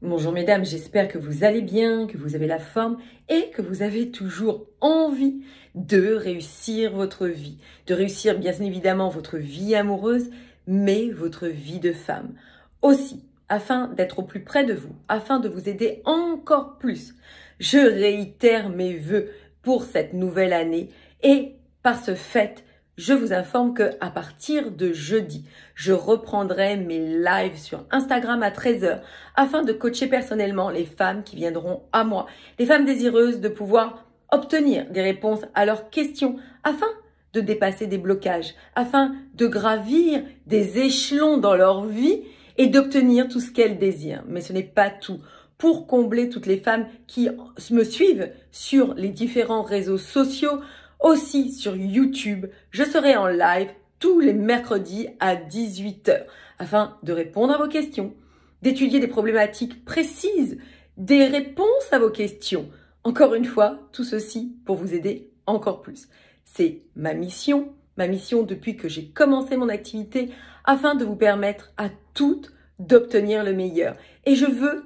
Bonjour mesdames, j'espère que vous allez bien, que vous avez la forme et que vous avez toujours envie de réussir votre vie, de réussir bien évidemment votre vie amoureuse, mais votre vie de femme aussi, afin d'être au plus près de vous, afin de vous aider encore plus. Je réitère mes voeux pour cette nouvelle année et par ce fait, je vous informe que à partir de jeudi, je reprendrai mes lives sur Instagram à 13h afin de coacher personnellement les femmes qui viendront à moi, les femmes désireuses de pouvoir obtenir des réponses à leurs questions afin de dépasser des blocages, afin de gravir des échelons dans leur vie et d'obtenir tout ce qu'elles désirent. Mais ce n'est pas tout. Pour combler toutes les femmes qui me suivent sur les différents réseaux sociaux, aussi sur YouTube. Je serai en live tous les mercredis à 18h afin de répondre à vos questions, d'étudier des problématiques précises, des réponses à vos questions. Encore une fois, tout ceci pour vous aider encore plus. C'est ma mission, ma mission depuis que j'ai commencé mon activité afin de vous permettre à toutes d'obtenir le meilleur. Et je veux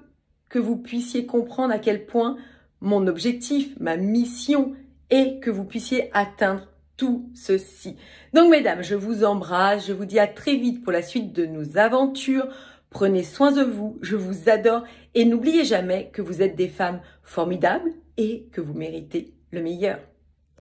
que vous puissiez comprendre à quel point mon objectif, ma mission, et que vous puissiez atteindre tout ceci. Donc mesdames, je vous embrasse, je vous dis à très vite pour la suite de nos aventures. Prenez soin de vous, je vous adore et n'oubliez jamais que vous êtes des femmes formidables et que vous méritez le meilleur.